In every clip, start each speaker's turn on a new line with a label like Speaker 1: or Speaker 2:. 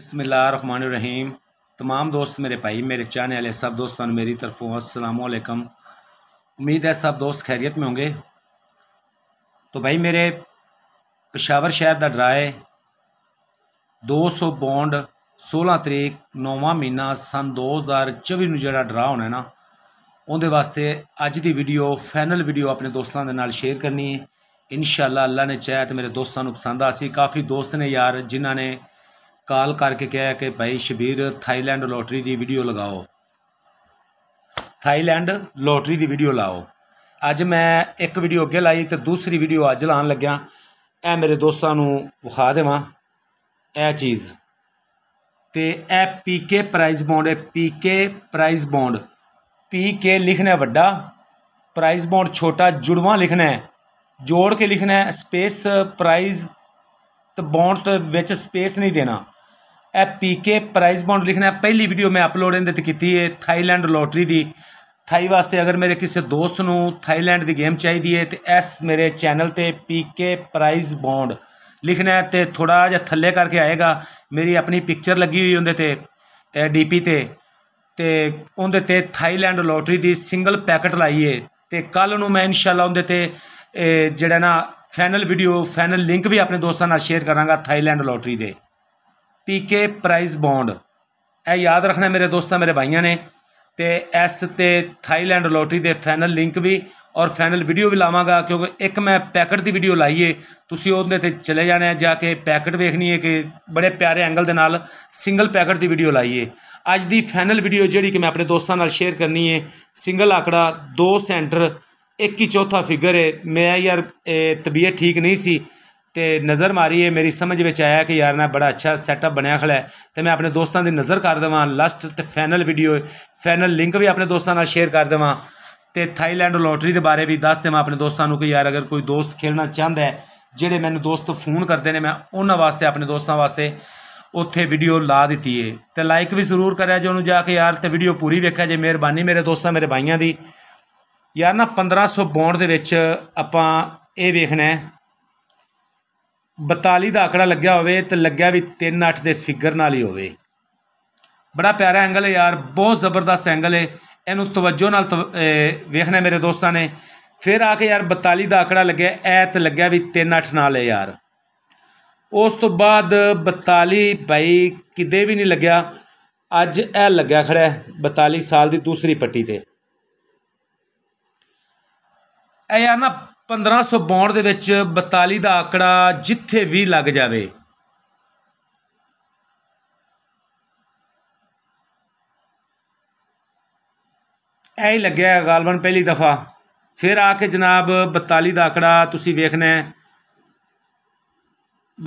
Speaker 1: बसमीम तमाम दोस्त मेरे भाई मेरे चाहने वाले सब दोस्तों मेरी तरफों असलकम उम्मीद है सब दोस्त खैरियत में होंगे तो भाई मेरे ਪਸ਼ਾਵਰ ਸ਼ਹਿਰ ਦਾ ਡਰਾ ਹੈ 200 ਬੌਂਡ 16 ਤਰੀਕ 9ਵਾਂ ਮਹੀਨਾ ਸਨ 2024 ਨੂੰ ਜਿਹੜਾ ਡਰਾ ਹੋਣਾ ਨਾ ਉਹਦੇ ਵਾਸਤੇ ਅੱਜ ਦੀ ਵੀਡੀਓ ਫਾਈਨਲ ਵੀਡੀਓ ਆਪਣੇ ਦੋਸਤਾਂ ਦੇ ਨਾਲ ਸ਼ੇਅਰ ਕਰਨੀ ਹੈ ਇਨਸ਼ਾਅੱਲਾ ਅੱਲਾ ਨੇ ਚਾਹਿਆ ਤੇ ਮੇਰੇ ਦੋਸਤਾਂ ਨੂੰ ਪਸੰਦ ਆ ਸੀ ਕਾਫੀ ਦੋਸਤ ਨੇ ਯਾਰ ਜਿਨ੍ਹਾਂ ਨੇ ਕਾਲ ਕਰਕੇ ਕਿਹਾ ਕਿ ਭਾਈ ਸ਼ਬੀਰ ਥਾਈਲੈਂਡ ਲੋਟਰੀ ਦੀ ਵੀਡੀਓ ਲਗਾਓ ਥਾਈਲੈਂਡ ਲੋਟਰੀ ਦੀ ਵੀਡੀਓ ਲਾਓ ਅੱਜ ਮੈਂ ਇੱਕ ਵੀਡੀਓ ਅੱਗੇ ਲਾਈ ਤੇ ਦੂਸਰੀ ਵੀਡੀਓ ਅੱਜ ਲਾਣ ਲੱਗਿਆ ਐ ਮੇਰੇ ਦੋਸਤਾਂ ਨੂੰ ਵਿਖਾ ਦੇਵਾਂ ਇਹ ਚੀਜ਼ ਤੇ ਇਹ ਪੀਕੇ ਪ੍ਰਾਈਜ਼ ਬੌਂਡ ਹੈ ਪੀਕੇ ਪ੍ਰਾਈਜ਼ ਬੌਂਡ ਪੀਕੇ ਲਿਖਣਾ ਵੱਡਾ ਪ੍ਰਾਈਜ਼ ਬੌਂਡ ਛੋਟਾ ਜੁੜਵਾ ਲਿਖਣਾ ਹੈ ਜੋੜ ਕੇ ਲਿਖਣਾ ਹੈ ਸਪੇਸ ਪ੍ਰਾਈਜ਼ ਤੇ ਬੌਂਡ ਤੇ ਵਿੱਚ ਸਪੇਸ ਨਹੀਂ ਦੇਣਾ ਇਹ ਪੀਕੇ ਪ੍ਰਾਈਜ਼ ਬੌਂਡ ਲਿਖਣਾ ਪਹਿਲੀ ਵੀਡੀਓ ਮੈਂ ਅਪਲੋਡ ਇਹਦੇ ਤੇ ਕੀਤੀ ਹੈ ਥਾਈਲੈਂਡ ਲੋਟਰੀ ਦੀ ਥਾਈ ਵਾਸਤੇ ਅਗਰ ਮੇਰੇ ਕਿਸੇ ਦੋਸਤ ਨੂੰ ਥਾਈਲੈਂਡ ਦੀ ਗੇਮ ਚਾਹੀਦੀ ਹੈ ਤੇ ਐਸ ਮੇਰੇ ਚੈਨਲ ਤੇ ਪੀਕੇ ਪ੍ਰਾਈਜ਼ ਬੌਂਡ ਲਿਖਣਾ ਹੈ ਤੇ ਥੋੜਾ ਜਿਹਾ ਥੱਲੇ ਕਰਕੇ ਆਏਗਾ ਮੇਰੀ ਆਪਣੀ ਪਿਕਚਰ ਲੱਗੀ ਹੋਈ ਹੁੰਦੇ ਤੇ ਡੀਪੀ ਤੇ ਤੇ ਉਹਦੇ ਤੇ ਥਾਈਲੈਂਡ ਲੋਟਰੀ ਦੀ ਸਿੰਗਲ ਪੈਕਟ ਲਾਈਏ ਤੇ ਕੱਲ ਨੂੰ ਮੈਂ ਇਨਸ਼ਾਅੱਲਾ ਉਹਦੇ ਤੇ ਜਿਹੜਾ ਨਾ ਫਾਈਨਲ ਵੀਡੀਓ ਫਾਈਨਲ ਲਿੰਕ ਵੀ ਆਪਣੇ ਦੋਸਤਾਂ ਨਾਲ ਸ਼ੇਅਰ ਕਰਾਂਗਾ ਥਾਈਲੈਂਡ ਲੋਟਰੀ ਦੇ ਪੀਕੇ ਪ੍ਰਾਈਸ ਬੌਂਡ ਇਹ ਯਾਦ ਰੱਖਣਾ ਮੇਰੇ ਦੋਸਤਾਂ ਮੇਰੇ ਭਾਈਆਂ ਨੇ ਤੇ ਐਸ ਤੇ ਥਾਈਲੈਂਡ ਲੋਟਰੀ ਦੇ ਫਾਈਨਲ ਲਿੰਕ ਵੀ ਔਰ ਫਾਈਨਲ ਵੀਡੀਓ ਵੀ ਲਾਵਾਂਗਾ ਕਿਉਂਕਿ ਇੱਕ ਮੈਂ ਪੈਕਟ ਦੀ ਵੀਡੀਓ ਲਾਈਏ ਤੁਸੀਂ ਉਹਦੇ ਤੇ ਚਲੇ ਜਾਣਾ ਜਾ ਕੇ ਪੈਕਟ ਵੇਖਣੀ ਹੈ ਕਿ ਬੜੇ ਪਿਆਰੇ ਐਂਗਲ ਦੇ ਨਾਲ ਸਿੰਗਲ ਪੈਕਟ ਦੀ ਵੀਡੀਓ ਲਾਈਏ ਅੱਜ ਦੀ ਫਾਈਨਲ ਵੀਡੀਓ ਜਿਹੜੀ ਕਿ ਮੈਂ ਆਪਣੇ ਦੋਸਤਾਂ ਨਾਲ ਸ਼ੇਅਰ ਕਰਨੀ ਹੈ ਸਿੰਗਲ ਆਕੜਾ 2 ਸੈਂਟਰ 1 ਹੀ ਚੌਥਾ ਫਿਗਰ ਹੈ ਮੈਂ ਯਾਰ ਤਬੀਅਤ ਠੀਕ ਨਹੀਂ ਸੀ ਤੇ ਨਜ਼ਰ ਮਾਰੀ ਇਹ ਮੇਰੀ ਸਮਝ ਵਿੱਚ ਆਇਆ ਕਿ ਯਾਰ ਨਾ ਬੜਾ ਅੱਛਾ ਸੈਟਅਪ ਬਣਿਆ ਖੜਾ ਹੈ ਤੇ ਮੈਂ ਆਪਣੇ ਦੋਸਤਾਂ ਦੀ ਨਜ਼ਰ ਕਰ ਦਵਾਂ ਲਾਸਟ ਤੇ ਫਾਈਨਲ ਵੀਡੀਓ ਫਾਈਨਲ ਲਿੰਕ ਵੀ ਆਪਣੇ ਦੋਸਤਾਂ ਨਾਲ ਸ਼ੇਅਰ ਕਰ ਦਵਾਂ ਤੇ ਥਾਈਲੈਂਡ ਲੋਟਰੀ ਦੇ ਬਾਰੇ ਵੀ ਦੱਸ ਦੇਵਾਂ ਆਪਣੇ ਦੋਸਤਾਂ ਨੂੰ ਕਿ ਯਾਰ ਅਗਰ ਕੋਈ ਦੋਸਤ ਖੇਡਣਾ ਚਾਹੁੰਦਾ ਹੈ ਜਿਹੜੇ ਮੈਨੂੰ ਦੋਸਤ ਫੋਨ ਕਰਦੇ ਨੇ ਮੈਂ ਉਹਨਾਂ ਵਾਸਤੇ ਆਪਣੇ ਦੋਸਤਾਂ ਵਾਸਤੇ ਉੱਥੇ ਵੀਡੀਓ ਲਾ ਦਿੱਤੀ ਏ ਤੇ ਲਾਈਕ ਵੀ ਜ਼ਰੂਰ ਕਰਿਆ ਜੇ ਉਹਨੂੰ ਜਾ ਕੇ ਯਾਰ ਤੇ ਵੀਡੀਓ ਪੂਰੀ ਵੇਖਿਆ ਜੇ ਮਿਹਰਬਾਨੀ ਮੇਰੇ ਦੋਸਤਾਂ ਮੇਰੇ ਭਾਈਆਂ ਦੀ ਯਾਰ ਨਾ ਬੌਂਡ ਦੇ ਵਿੱਚ ਆਪਾਂ ਇਹ ਵੇਖਣਾ 42 ਦਾ ਆਕੜਾ ਲੱਗਿਆ ਹੋਵੇ ਤੇ ਲੱਗਿਆ ਵੀ 38 ਦੇ ਫਿਗਰ ਨਾਲ ਹੀ ਹੋਵੇ ਬੜਾ ਪਿਆਰਾ ਐਂਗਲ ਹੈ ਯਾਰ ਬਹੁਤ ਜ਼ਬਰਦਸਤ ਐਂਗਲ ਹੈ ਇਹਨੂੰ ਤਵੱਜੋ ਨਾਲ ਵੇਖਣਾ ਮੇਰੇ ਦੋਸਤਾਂ ਨੇ ਫਿਰ ਆ ਕੇ ਯਾਰ 42 ਦਾ ਆਕੜਾ ਲੱਗਿਆ ਐਤ ਲੱਗਿਆ ਵੀ 38 ਨਾਲ ਹੈ ਯਾਰ ਉਸ ਤੋਂ ਬਾਅਦ 42 ਭਾਈ ਕਿਤੇ ਵੀ ਨਹੀਂ ਲੱਗਿਆ ਅੱਜ ਇਹ ਲੱਗਿਆ ਖੜਾ 42 ਸਾਲ ਦੀ ਦੂਸਰੀ ਪੱਟੀ ਤੇ ਇਹ ਯਾਰ ਨਾ 1562 ਦੇ ਵਿੱਚ 42 ਦਾ ਆਕੜਾ ਜਿੱਥੇ ਵੀ ਲੱਗ ਜਾਵੇ ਐ ਲੱਗਿਆ ਗਾਲਬਨ ਪਹਿਲੀ ਦਫਾ ਫਿਰ ਆ ਕੇ ਜਨਾਬ 42 ਦਾ ਆਕੜਾ ਤੁਸੀਂ ਵੇਖਣਾ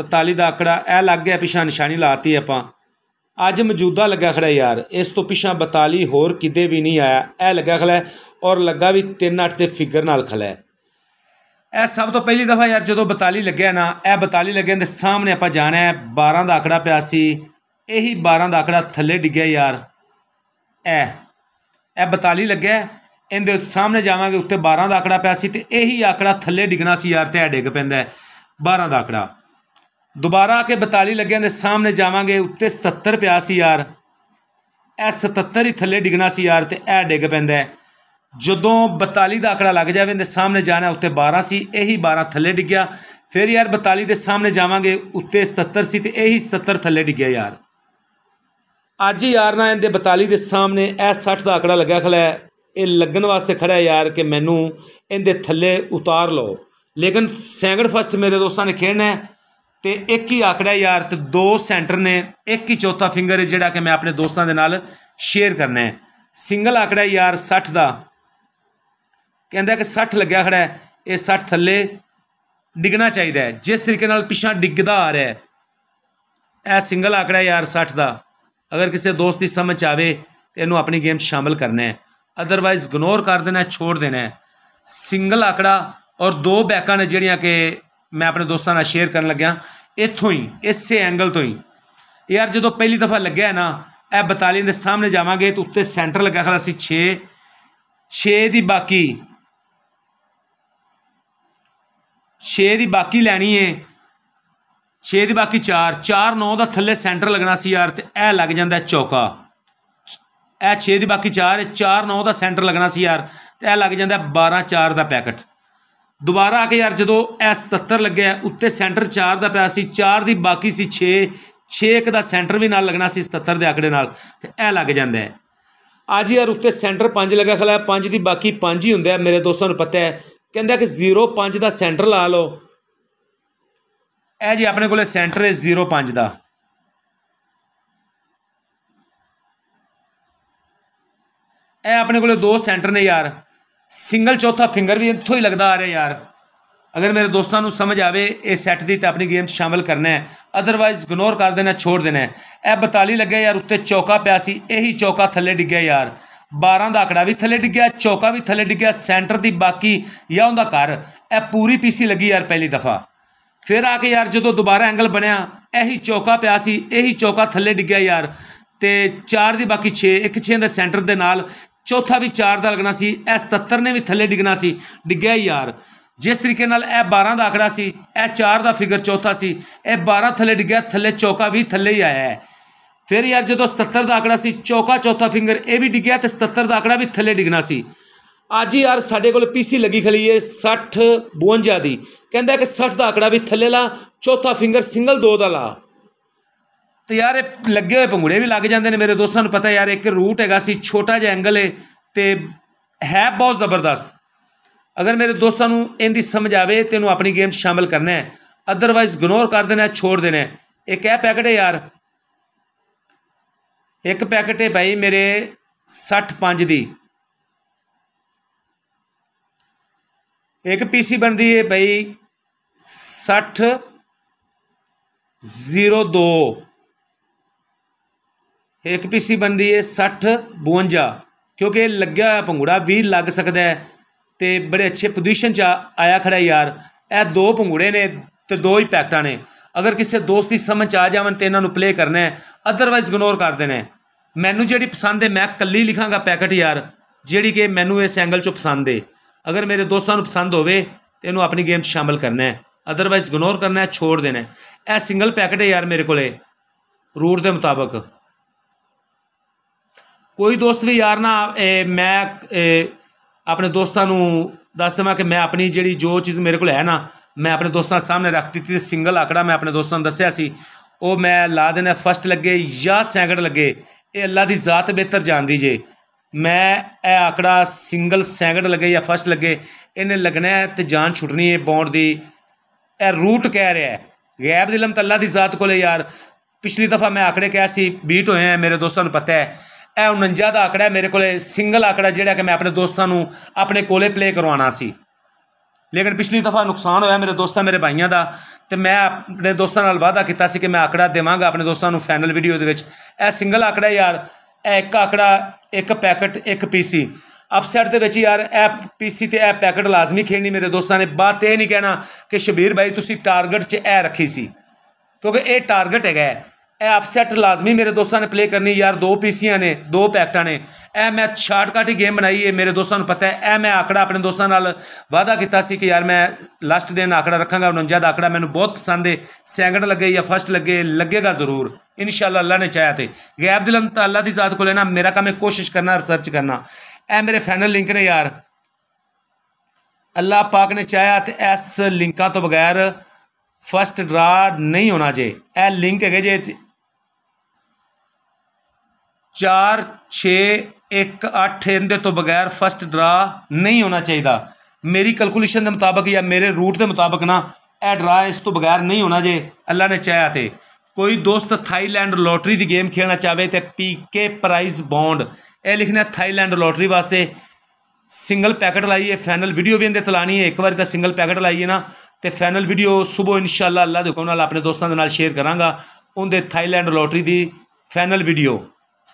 Speaker 1: 42 ਦਾ ਆਕੜਾ ਐ ਲੱਗ ਗਿਆ ਪਿਛਾ ਨਿਸ਼ਾਨੀ ਲਾਤੀ ਆਪਾਂ ਅੱਜ ਮੌਜੂਦਾ ਲੱਗਾ ਖੜਾ ਯਾਰ ਇਸ ਤੋਂ ਪਿਛਾ 42 ਹੋਰ ਕਿਤੇ ਵੀ ਨਹੀਂ ਆਇਆ ਐ ਲੱਗਾ ਖੜਾ ਔਰ ਲੱਗਾ ਵੀ 8 ਤੇ ਫਿਗਰ ਨਾਲ ਖੜਾ ਇਹ ਸਭ ਤੋਂ ਪਹਿਲੀ ਦਫਾ ਯਾਰ ਜਦੋਂ 42 ਲੱਗਿਆ ਨਾ ਇਹ 42 ਲੱਗਿਆ ਦੇ ਸਾਹਮਣੇ ਆਪਾਂ ਜਾਣਾ ਹੈ 12 ਦਾ ਆਕੜਾ ਪਿਆ ਸੀ ਇਹੀ 12 ਦਾ ਆਕੜਾ ਥੱਲੇ ਡਿੱਗਿਆ ਯਾਰ ਇਹ ਇਹ 42 ਲੱਗਿਆ ਇਹਦੇ ਸਾਹਮਣੇ ਜਾਵਾਂਗੇ ਉੱਤੇ 12 ਦਾ ਆਕੜਾ ਪਿਆ ਸੀ ਤੇ ਇਹੀ ਆਕੜਾ ਥੱਲੇ ਡਿੱਗਣਾ ਸੀ ਯਾਰ ਤੇ ਇਹ ਡਿੱਗ ਪੈਂਦਾ 12 ਦਾ ਆਕੜਾ ਦੁਬਾਰਾ ਆ ਕੇ 42 ਲੱਗਿਆ ਦੇ ਸਾਹਮਣੇ ਜਾਵਾਂਗੇ ਉੱਤੇ 77 ਪਿਆ ਸੀ ਯਾਰ ਇਹ 77 ਹੀ ਥੱਲੇ ਡਿੱਗਣਾ ਸੀ ਯਾਰ ਤੇ ਇਹ ਡਿੱਗ ਪੈਂਦਾ ਜਦੋਂ 42 ਦਾ ਆંકੜਾ ਲੱਗ ਜਾਵੇ ਤੇ ਸਾਹਮਣੇ ਜਾਣਾ ਉੱਤੇ 12 ਸੀ ਇਹੀ 12 ਥੱਲੇ ਡਿੱਗਿਆ ਫਿਰ ਯਾਰ 42 ਦੇ ਸਾਹਮਣੇ ਜਾਵਾਂਗੇ ਉੱਤੇ 77 ਸੀ ਤੇ ਇਹੀ 77 ਥੱਲੇ ਡਿੱਗਿਆ ਯਾਰ ਅੱਜ ਯਾਰ ਨਾ ਇਹਦੇ 42 ਦੇ ਸਾਹਮਣੇ ਇਹ 60 ਦਾ ਆંકੜਾ ਲੱਗਾ ਖਲਾ ਇਹ ਲੱਗਣ ਵਾਸਤੇ ਖੜਾ ਯਾਰ ਕਿ ਮੈਨੂੰ ਇਹਦੇ ਥੱਲੇ ਉਤਾਰ ਲਓ ਲੇਕਿਨ ਸੈਂਗੜ ਫਸਟ ਮੇਰੇ ਦੋਸਤਾਂ ਨੇ ਖੇਡਣਾ ਹੈ ਤੇ ਇੱਕ ਹੀ ਆਕੜਾ ਯਾਰ ਤੇ ਦੋ ਸੈਂਟਰ ਨੇ ਇੱਕ ਹੀ ਚੌਥਾ ਫਿੰਗਰ ਜਿਹੜਾ ਕਿ ਮੈਂ ਆਪਣੇ ਦੋਸਤਾਂ ਦੇ ਨਾਲ ਸ਼ੇਅਰ ਕਰਨਾ ਹੈ ਸਿੰਗਲ ਆਕੜਾ ਯਾਰ 60 ਦਾ ਕਹਿੰਦਾ ਕਿ 60 ਲੱਗਿਆ ਖੜਾ ਇਹ 60 ਥੱਲੇ ਡਿੱਗਣਾ ਚਾਹੀਦਾ ਹੈ ਜਿਸ ਤਰੀਕੇ ਨਾਲ ਪਿਛਾ ਡਿੱਗਦਾ ਆ ਰਿਹਾ ਹੈ ਇਹ ਸਿੰਗਲ ਆਕੜਾ ਯਾਰ 60 ਦਾ ਅਗਰ ਕਿਸੇ ਦੋਸਤ ਦੀ ਸਮਝ ਆਵੇ ਤੇ ਇਹਨੂੰ ਆਪਣੀ ਗੇਮ ਸ਼ਾਮਲ ਕਰਨਾ ਹੈ ਅਦਰਵਾਈਜ਼ ਇਗਨੋਰ ਕਰ ਦੇਣਾ ਛੋੜ ਦੇਣਾ ਸਿੰਗਲ ਆਕੜਾ ਔਰ ਦੋ ਬੈਕਾਂ ਨੇ ਜਿਹੜੀਆਂ ਕਿ ਮੈਂ ਆਪਣੇ ਦੋਸਤਾਂ ਨਾਲ ਸ਼ੇਅਰ ਕਰਨ ਲੱਗਿਆ ਇੱਥੋਂ ਹੀ ਇਸੇ ਐਂਗਲ ਤੋਂ ਹੀ ਯਾਰ ਜਦੋਂ ਪਹਿਲੀ ਦਫਾ ਲੱਗਿਆ ਨਾ ਇਹ 42 ਦੇ ਸਾਹਮਣੇ ਜਾਵਾਂਗੇ ਤੇ ਉੱਤੇ ਸੈਂਟਰ ਲੱਗਾ ਖੜਾ ਸੀ 6 6 ਦੀ ਬਾਕੀ 6 ਦੀ ਬਾਕੀ ਲੈਣੀ ਏ 6 ਦੀ ਬਾਕੀ 4 4 9 ਦਾ ਥੱਲੇ ਸੈਂਟਰ ਲੱਗਣਾ ਸੀ ਯਾਰ ਤੇ ਇਹ ਲੱਗ ਜਾਂਦਾ ਚੌਕਾ ਇਹ 6 ਦੀ ਬਾਕੀ 4 4 9 ਦਾ ਸੈਂਟਰ ਲੱਗਣਾ ਸੀ ਯਾਰ ਤੇ ਇਹ ਲੱਗ ਜਾਂਦਾ 12 4 ਦਾ ਪੈਕਟ ਦੁਬਾਰਾ ਆ ਕੇ ਯਾਰ ਜਦੋਂ ਇਹ 77 ਲੱਗਿਆ ਉੱਤੇ ਸੈਂਟਰ 4 ਦਾ ਪਿਆ ਸੀ 4 ਦੀ ਬਾਕੀ ਸੀ 6 6 ਇੱਕ ਦਾ ਸੈਂਟਰ ਵੀ ਨਾਲ ਲੱਗਣਾ ਸੀ 77 ਦੇ ਆਕੜੇ ਨਾਲ ਤੇ ਇਹ ਲੱਗ ਜਾਂਦਾ ਅੱਜ ਯਾਰ ਉੱਤੇ ਸੈਂਟਰ 5 ਲੱਗਾ ਖਲਾ 5 ਦੀ ਬਾਕੀ 5 ਹੀ ਹੁੰਦਾ ਮੇਰੇ ਦੋਸਤਾਂ ਨੂੰ ਪਤਾ ਹੈ ਕਹਿੰਦਾ ਕਿ 05 ਦਾ ਸੈਂਟਰ ਲਾ ਲਓ ਇਹ ਜੀ ਆਪਣੇ ਕੋਲੇ ਸੈਂਟਰ ਹੈ 05 ਦਾ ਇਹ ਆਪਣੇ ਕੋਲੇ ਦੋ ਸੈਂਟਰ ਨੇ ਯਾਰ ਸਿੰਗਲ ਚੌਥਾ ਫਿੰਗਰ ਵੀ ਇੱਥੋਂ ਹੀ ਲੱਗਦਾ ਆ ਰਿਹਾ ਯਾਰ ਅਗਰ ਮੇਰੇ ਦੋਸਤਾਂ ਨੂੰ ਸਮਝ ਆਵੇ ਇਹ ਸੈੱਟ ਦੀ ਤਾਂ ਆਪਣੀ ਗੇਮ 'ਚ ਸ਼ਾਮਲ ਕਰਨਾ ਹੈ ਅਦਰਵਾਇਜ਼ ਇਗਨੋਰ ਕਰ ਦੇਣਾ ਛੋੜ ਦੇਣਾ ਇਹ 42 ਲੱਗਿਆ ਯਾਰ ਉੱਤੇ ਚੌਕਾ ਪਿਆ ਸੀ ਇਹੀ ਚੌਕਾ ਥੱਲੇ ਡਿੱਗਿਆ ਯਾਰ 12 ਦਾ ਆਕੜਾ ਵੀ ਥੱਲੇ ਡਿੱਗਿਆ ਚੌਕਾ ਵੀ ਥੱਲੇ ਡਿੱਗਿਆ ਸੈਂਟਰ ਦੀ ਬਾਕੀ ਜਾਂ ਉਹਦਾ ਘਰ ਇਹ ਪੂਰੀ ਪੀਸੀ ਲੱਗੀ ਯਾਰ ਪਹਿਲੀ ਦਫਾ ਫਿਰ ਆ ਕੇ ਯਾਰ ਜਦੋਂ ਦੁਬਾਰਾ ਐਂਗਲ ਬਣਿਆ ਇਹੀ ਚੌਕਾ ਪਿਆ ਸੀ ਇਹੀ ਚੌਕਾ ਥੱਲੇ ਡਿੱਗਿਆ ਯਾਰ ਤੇ 4 ਦੀ ਬਾਕੀ 6 ਇੱਕ 6 ਦਾ ਸੈਂਟਰ ਦੇ ਨਾਲ ਚੌਥਾ ਵੀ 4 ਦਾ ਲੱਗਣਾ ਸੀ ਇਹ 70 ਨੇ ਵੀ ਥੱਲੇ ਡਿੱਗਣਾ ਸੀ ਡਿੱਗਿਆ ਯਾਰ ਜਿਸ ਤਰੀਕੇ ਨਾਲ ਇਹ 12 ਦਾ ਆਕੜਾ ਸੀ ਇਹ 4 ਦਾ ਫਿਗਰ ਚੌਥਾ ਸੀ ਇਹ 12 ਥੱਲੇ ਡਿੱਗਿਆ ਥੱਲੇ ਚੌਕਾ ਵੀ ਥੱਲੇ ਹੀ ਆਇਆ ਹੈ ਫਿਰ ਯਾਰ ਜਦੋਂ 77 ਦਾ ਆਕੜਾ ਸੀ ਚੌਕਾ ਚੌਥਾ ਫਿੰਗਰ ਇਹ ਵੀ ਡਿੱਗਿਆ ਤੇ 77 ਦਾ ਆਕੜਾ ਵੀ ਥੱਲੇ ਡਿੱਗਣਾ ਸੀ ਅੱਜ ਯਾਰ ਸਾਡੇ ਕੋਲ ਪੀਸੀ ਲੱਗੀ ਖਲੀ ਏ 60 52 ਦੀ ਕਹਿੰਦਾ ਕਿ 60 ਦਾ ਆਕੜਾ ਵੀ ਥੱਲੇ ਲਾ ਚੌਥਾ ਫਿੰਗਰ ਸਿੰਗਲ 2 ਦਾ ਲਾ ਤੇ ਯਾਰ ਇਹ ਲੱਗੇ ਹੋਏ ਪੰਗੂੜੇ ਵੀ ਲੱਗ ਜਾਂਦੇ ਨੇ ਮੇਰੇ ਦੋਸਤਾਂ ਨੂੰ ਪਤਾ ਯਾਰ ਇੱਕ ਰੂਟ ਹੈਗਾ ਸੀ ਛੋਟਾ ਜਿਹਾ ਐਂਗਲ ਏ ਤੇ ਹੈ ਬਹੁਤ ਜ਼ਬਰਦਸਤ ਅਗਰ ਮੇਰੇ ਦੋਸਤਾਂ ਨੂੰ ਇਹਦੀ ਸਮਝ ਆਵੇ ਤੇ ਇਹਨੂੰ ਆਪਣੀ ਗੇਮ ਸ਼ਾਮਲ ਕਰਨਾ ਹੈ ਅਦਰਵਾਇਜ਼ ਇਗਨੋਰ ਕਰ ਦੇਣਾ ਛੋੜ ਦੇਣਾ ਇੱਕ ਇਹ ਪੈਕਟ ਹੈ ਯਾਰ ਇੱਕ ਪੈਕਟ ਹੈ ਭਾਈ ਮੇਰੇ 65 ਦੀ ਇੱਕ ਪੀਸੀ ਬਣਦੀ ਹੈ ਭਾਈ 60 02 ਇੱਕ ਪੀਸੀ ਬਣਦੀ ਹੈ 60 52 ਕਿਉਂਕਿ ਲੱਗਿਆ ਹੋਇਆ ਪੰਗੂੜਾ ਵੀ ਲੱਗ ਸਕਦਾ ਹੈ ਤੇ ਬੜੇ ਅੱਛੇ ਪੋਜੀਸ਼ਨ 'ਚ ਆਇਆ ਖੜਾ ਯਾਰ ਇਹ ਦੋ ਪੰਗੂੜੇ ਨੇ ਤੇ ਦੋ ਹੀ ਪੈਕਟਾਂ ਨੇ ਅਗਰ ਕਿਸੇ ਦੋਸਤ ਦੀ ਸਮਝ ਆ ਜਾਵਣ ਤੇ ਇਹਨਾਂ ਨੂੰ ਪਲੇ ਕਰਨਾ ਹੈ ਅਦਰਵਾਈਜ਼ ਇਗਨੋਰ ਕਰ ਦੇਣਾ ਹੈ ਮੈਨੂੰ ਜਿਹੜੀ ਪਸੰਦ ਹੈ ਮੈਂ ਕੱਲੀ ਲਿਖਾਂਗਾ ਪੈਕਟ ਯਾਰ ਜਿਹੜੀ ਕਿ ਮੈਨੂੰ ਇਸ ਐਂਗਲ 'ਚੋਂ ਪਸੰਦ ਹੈ ਅਗਰ ਮੇਰੇ ਦੋਸਤਾਂ ਨੂੰ ਪਸੰਦ ਹੋਵੇ ਤੇ ਇਹਨੂੰ ਆਪਣੀ ਗੇਮ 'ਚ ਸ਼ਾਮਲ ਕਰਨਾ ਹੈ ਅਦਰਵਾਈਜ਼ ਇਗਨੋਰ ਕਰਨਾ ਹੈ ਛੋੜ ਦੇਣਾ ਹੈ ਇਹ ਸਿੰਗਲ ਪੈਕਟ ਹੈ ਯਾਰ ਮੇਰੇ ਕੋਲੇ ਰੂਟ ਦੇ ਮੁਤਾਬਕ ਕੋਈ ਦੋਸਤ ਵੀ ਯਾਰ ਨਾ ਮੈਂ ਆਪਣੇ ਦੋਸਤਾਂ ਨੂੰ ਦੱਸ ਦਵਾਂ ਕਿ ਮੈਂ ਆਪਣੀ ਜਿਹੜੀ ਜੋ ਚੀਜ਼ ਮੇਰੇ ਕੋਲ ਹੈ ਨਾ ਮੈਂ ਆਪਣੇ ਦੋਸਤਾਂ ਸਾਹਮਣੇ ਰੱਖ ਦਿੱਤੀ ਸਿੰਗਲ ਆਕੜਾ ਮੈਂ ਆਪਣੇ ਦੋਸਤਾਂ ਨੂੰ ਦੱਸਿਆ ਸੀ ਉਹ ਮੈਂ ਲਾ ਦੇਣਾ ਫਸਟ ਲੱਗੇ ਜਾਂ ਸੈਕਿੰਡ ਲੱਗੇ ਇਹ ਅੱਲਾ ਦੀ ਜ਼ਾਤ ਬਿਹਤਰ ਜਾਣਦੀ ਜੇ ਮੈਂ ਇਹ ਆਕੜਾ ਸਿੰਗਲ ਸੈਕਿੰਡ ਲੱਗੇ ਜਾਂ ਫਸਟ ਲੱਗੇ ਇਹਨੇ ਲੱਗਣਾ ਤੇ ਜਾਨ ਛੁੱਟਣੀ ਹੈ ਬੌਂਡ ਦੀ ਇਹ ਰੂਟ ਕਹਿ ਰਿਹਾ ਹੈ ਗੈਬ ਦੇ ਇਲਮ ਤਾਂ ਅੱਲਾ ਦੀ ਜ਼ਾਤ ਕੋਲੇ ਯਾਰ ਪਿਛਲੀ ਦਫਾ ਮੈਂ ਆਕੜੇ ਕਿਹਾ ਸੀ ਬੀਟ ਹੋਏ ਆ ਮੇਰੇ ਦੋਸਤਾਂ ਨੂੰ ਪਤਾ ਹੈ ਇਹ 49 ਦਾ ਆਕੜਾ ਮੇਰੇ ਕੋਲੇ ਸਿੰਗਲ ਆਕੜਾ ਜਿਹੜਾ ਕਿ ਮੈਂ ਆਪਣੇ ਦੋਸਤਾਂ ਨੂੰ ਆਪਣੇ ਕੋਲੇ ਪਲੇ ਕਰਵਾਉਣਾ ਸੀ ਲੇਕਿਨ ਪਿਛਲੀ ਦਫਾ ਨੁਕਸਾਨ ਹੋਇਆ ਮੇਰੇ ਦੋਸਤਾਂ ਮੇਰੇ ਭਾਈਆਂ ਦਾ ਤੇ ਮੈਂ ਆਪਣੇ ਦੋਸਤਾਂ ਨਾਲ ਵਾਅਦਾ ਕੀਤਾ ਸੀ ਕਿ ਮੈਂ ਆਕੜਾ ਦੇਵਾਂਗਾ ਆਪਣੇ ਦੋਸਤਾਂ ਨੂੰ ਫਾਈਨਲ ਵੀਡੀਓ ਦੇ ਵਿੱਚ ਇਹ ਸਿੰਗਲ ਆਕੜਾ ਯਾਰ ਇਹ ਇੱਕ ਆਕੜਾ ਇੱਕ ਪੈਕਟ ਇੱਕ ਪੀਸੀ ਅਫਸੈਟ ਦੇ ਵਿੱਚ ਯਾਰ ਇਹ ਪੀਸੀ ਤੇ ਇਹ ਪੈਕਟ ਲਾਜ਼ਮੀ ਖੇਡਣੀ ਮੇਰੇ ਦੋਸਤਾਂ ਨੇ ਬਾਤ ਇਹ ਨਹੀਂ ਕਹਿਣਾ ਕਿ ਸ਼ਬੀਰ ਭਾਈ ਤੁਸੀਂ ਟਾਰਗੇਟ 'ਚ ਇਹ ਰੱਖੀ ਸੀ ਕਿਉਂਕਿ ਇਹ ਟਾਰਗੇਟ ਹੈਗਾ ਇਹ ਆਫਸੈਟ ਲਾਜ਼ਮੀ ਮੇਰੇ ਦੋਸਤਾਂ ਨੇ ਪਲੇ ਕਰਨੀ ਯਾਰ ਦੋ ਪੀਸੀਆਂ ਨੇ ਦੋ ਪੈਕਟਾਂ ਨੇ ਇਹ ਮੈਂ ਸ਼ਾਰਟਕਟ ਹੀ ਗੇਮ ਬਣਾਈ ਹੈ ਮੇਰੇ ਦੋਸਤਾਂ ਨੂੰ ਪਤਾ ਹੈ ਇਹ ਮੈਂ ਆਕੜਾ ਆਪਣੇ ਦੋਸਤਾਂ ਨਾਲ ਵਾਅਦਾ ਕੀਤਾ ਸੀ ਕਿ ਯਾਰ ਮੈਂ ਲਾਸਟ ਦਿਨ ਆਕੜਾ ਰੱਖਾਂਗਾ 49 ਦਾ ਆਕੜਾ ਮੈਨੂੰ ਬਹੁਤ ਪਸੰਦ ਹੈ ਸੈਕਿੰਡ ਲੱਗੇ ਜਾਂ ਫਰਸਟ ਲੱਗੇ ਲੱਗੇਗਾ ਜ਼ਰੂਰ ਇਨਸ਼ਾਅੱਲਾ ਅੱਲਾ ਨੇ ਚਾਹਿਆ ਤੇ ਗੈਬ ਦਿਲਨ ਤਾਂ ਅੱਲਾ ਦੀ ਜ਼ਾਤ ਕੋਲ ਹੈ ਨਾ ਮੇਰਾ ਕੰਮ ਹੈ ਕੋਸ਼ਿਸ਼ ਕਰਨਾ ਰਿਸਰਚ ਕਰਨਾ ਇਹ ਮੇਰੇ ਫਾਈਨਲ ਲਿੰਕ ਨੇ ਯਾਰ ਅੱਲਾ ਪਾਕ ਨੇ ਚਾਹਿਆ ਤੇ ਇਸ ਲਿੰਕਾਂ ਤੋਂ ਬਗੈਰ ਫਸਟ ਡਰਾ ਨਹੀਂ ਹੋਣਾ ਜੇ ਇਹ ਲਿੰਕ ਹੈਗੇ ਜੇ ਚਾਰ ਛੇ ਇੱਕ ਅੱਠ ਇਹਦੇ ਤੋਂ ਬਗੈਰ ਫਸਟ ਡਰਾ ਨਹੀਂ ਹੋਣਾ ਚਾਹੀਦਾ ਮੇਰੀ ਕੈਲਕੂਲੇਸ਼ਨ ਦੇ ਮੁਤਾਬਕ ਜਾਂ ਮੇਰੇ ਰੂਟ ਦੇ ਮੁਤਾਬਕ ਨਾ ਇਹ ਡਰਾ ਇਸ ਤੋਂ ਬਗੈਰ ਨਹੀਂ ਹੋਣਾ ਜੇ ਅੱਲਾ ਨੇ ਚਾਹਿਆ ਤੇ ਕੋਈ ਦੋਸਤ ਥਾਈਲੈਂਡ ਲੋਟਰੀ ਦੀ ਗੇਮ ਖੇਡਣਾ ਚਾਹਵੇ ਤੇ ਪੀਕੇ ਪ੍ਰਾਈਜ਼ ਬੌਂਡ ਇਹ ਲਿਖਣਾ ਥਾਈਲੈਂਡ ਲੋਟਰੀ ਵਾਸਤੇ ਸਿੰਗਲ ਪੈਕਟ ਲਾਈਏ ਫਾਈਨਲ ਵੀਡੀਓ ਵੀ ਇਹਦੇ ਤਲਾਣੀ ਹੈ ਇੱਕ ਵਾਰ ਤਾਂ ਸਿੰਗਲ ਪੈਕਟ ਲਾਈਏ ਨਾ ਤੇ ਫਾਈਨਲ ਵੀਡੀਓ ਸਵੇਰ ਇਨਸ਼ਾਅੱਲਾ ਅੱਲਾ ਦੇ ਕੋਲ ਨਾਲ ਆਪਣੇ ਦੋਸਤਾਂ ਦੇ ਨਾਲ ਸ਼ੇਅਰ ਕਰਾਂਗਾ ਉਹਦੇ ਥਾਈਲੈਂਡ ਲੋਟਰੀ ਦੀ ਫਾਈਨਲ ਵੀਡੀਓ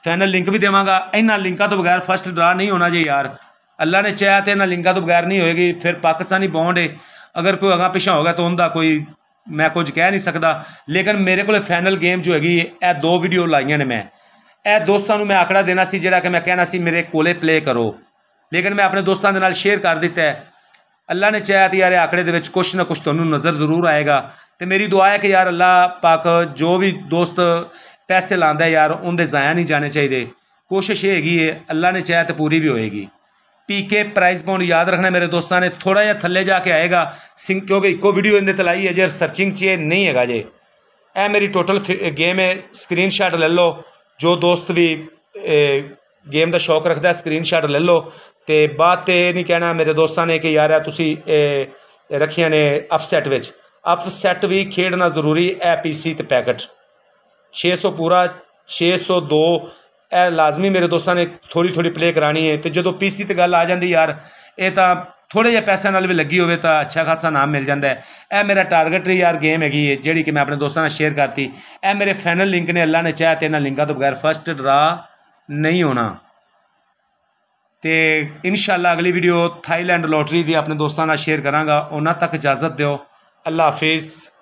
Speaker 1: ਫਾਈਨਲ ਲਿੰਕ ਵੀ ਦੇਵਾਂਗਾ ਇਹਨਾਂ ਲਿੰਕਾਂ ਤੋਂ ਬਗੈਰ ਫਸਟ ਡਰਾ ਨਹੀਂ ਹੋਣਾ ਜੇ ਯਾਰ ਅੱਲਾ ਨੇ ਚਾਹਿਆ ਤੇ ਇਹਨਾਂ ਲਿੰਕਾਂ ਤੋਂ ਬਗੈਰ ਨਹੀਂ ਹੋਏਗੀ ਫਿਰ ਪਾਕਿਸਤਾਨੀ ਬੌਂਡ ਹੈ ਅਗਰ ਕੋਈ ਅਗਾ ਪਿਛਾ ਹੋਗਾ ਤਾਂ ਉਹਦਾ ਕੋਈ ਮੈਂ ਕੁਝ ਕਹਿ ਨਹੀਂ ਸਕਦਾ ਲੇਕਿਨ ਮੇਰੇ ਕੋਲ ਫਾਈਨਲ ਗੇਮ ਜੋ ਹੈਗੀ ਇਹ ਦੋ ਵੀਡੀਓ ਲਾਈਆਂ ਨੇ ਮੈਂ ਇਹ ਦੋਸਤਾਂ ਨੂੰ ਮੈਂ ਆਕੜਾ ਦੇਣਾ ਸੀ ਜਿਹੜਾ ਕਿ ਮੈਂ ਕਹਿਣਾ ਸੀ ਮੇਰੇ ਕੋਲੇ ਪਲੇ ਕਰੋ ਲੇਕਿਨ ਮੈਂ ਆਪਣੇ ਦੋਸਤਾਂ ਦੇ ਨਾਲ ਸ਼ੇਅਰ ਕਰ ਦਿੱਤਾ ਹੈ ਅੱਲਾ ਨੇ ਚਾਹਿਆ ਤੇ ਯਾਰ ਆਕੜੇ ਦੇ ਵਿੱਚ ਕੁਝ ਨਾ ਕੁਝ ਤੁਹਾਨੂੰ ਨਜ਼ਰ ਜ਼ਰੂਰ ਆਏਗਾ ਤੇ ਮੇਰੀ ਦੁਆ ਹੈ ਕਿ ਯਾਰ ਅੱਲਾ ਪਾਕ ਜੋ ਵੀ ਦੋਸਤ ਪੈਸੇ ਲਾਂਦਾ ਯਾਰ ਉਹਦੇ ਜ਼ਾਇਆ ਨਹੀਂ ਜਾਣੇ ਚਾਹੀਦੇ ਕੋਸ਼ਿਸ਼ ਇਹ ਹੈਗੀ ਹੈ ਅੱਲਾ ਨੇ ਚਾਹਤ ਪੂਰੀ ਵੀ ਹੋਏਗੀ ਪੀਕੇ ਪ੍ਰਾਈਸ ਬੌਂਡ ਯਾਦ ਰੱਖਣਾ ਮੇਰੇ ਦੋਸਤਾਂ ਨੇ ਥੋੜਾ ਜਿਹਾ ਥੱਲੇ ਜਾ ਕੇ ਆਏਗਾ ਸਿੰਕ ਕਿਉਂਕਿ ਇੱਕੋ ਵੀਡੀਓ ਇਹਨੇ ਤਲਾਈ ਹੈ ਜੇ ਸਰਚਿੰਗ 'ਚ ਇਹ ਨਹੀਂ ਹੈਗਾ ਜੇ ਇਹ ਮੇਰੀ ਟੋਟਲ ਗੇਮ ਹੈ ਸਕਰੀਨਸ਼ਾਟ ਲੈ ਲਓ ਜੋ ਦੋਸਤ ਵੀ ਗੇਮ ਦਾ ਸ਼ੌਕ ਰੱਖਦਾ ਸਕਰੀਨਸ਼ਾਟ ਲੈ ਲਓ ਤੇ ਬਾਅਦ ਤੇ ਨਹੀਂ ਕਹਿਣਾ ਮੇਰੇ ਦੋਸਤਾਂ ਨੇ ਕਿ ਯਾਰ ਆ ਤੁਸੀਂ ਰੱਖੀਆਂ ਨੇ ਅਫਸੈਟ ਵਿੱਚ ਅਫਸੈਟ ਵੀ ਖੇਡਣਾ ਜ਼ਰੂਰੀ ਹੈ ਪੀਸੀ ਤੇ ਪੈਕਟ 600 ਪੂਰਾ 602 ਇਹ ਲਾਜ਼ਮੀ ਮੇਰੇ ਦੋਸਤਾਂ ਨੇ ਥੋੜੀ ਥੋੜੀ ਪਲੇ ਕਰਾਣੀ ਹੈ ਤੇ ਜਦੋਂ ਪੀਸੀ ਤੇ ਗੱਲ ਆ ਜਾਂਦੀ ਯਾਰ ਇਹ ਤਾਂ ਥੋੜੇ ਜਿਹਾ ਪੈਸਿਆਂ ਨਾਲ ਵੀ ਲੱਗੀ ਹੋਵੇ ਤਾਂ ਅੱਛਾ ਖਾਸਾ ਨਾਮ ਮਿਲ ਜਾਂਦਾ ਹੈ ਇਹ ਮੇਰਾ ਟਾਰਗੇਟ ਯਾਰ ਗੇਮ ਹੈਗੀ ਹੈ ਜਿਹੜੀ ਕਿ ਮੈਂ ਆਪਣੇ ਦੋਸਤਾਂ ਨਾਲ ਸ਼ੇਅਰ ਕਰਤੀ ਇਹ ਮੇਰੇ ਫਾਈਨਲ ਲਿੰਕ ਨੇ ਅੱਲਾ ਨੇ ਚਾਹਿਆ ਤੇ ਇਹਨਾਂ ਲਿੰਕਾਂ ਤੋਂ ਬਗੈਰ ਫਸਟ ਡਰਾ ਨਹੀਂ ਹੋਣਾ ਤੇ ਇਨਸ਼ਾਅੱਲਾ ਅਗਲੀ ਵੀਡੀਓ ਥਾਈਲੈਂਡ ਲੋਟਰੀ ਦੀ ਆਪਣੇ ਦੋਸਤਾਂ ਨਾਲ ਸ਼ੇਅਰ ਕਰਾਂਗਾ ਉਹਨਾਂ ਤੱਕ ਇਜਾਜ਼ਤ ਦਿਓ ਅੱਲਾ ਹਾਫਿਜ਼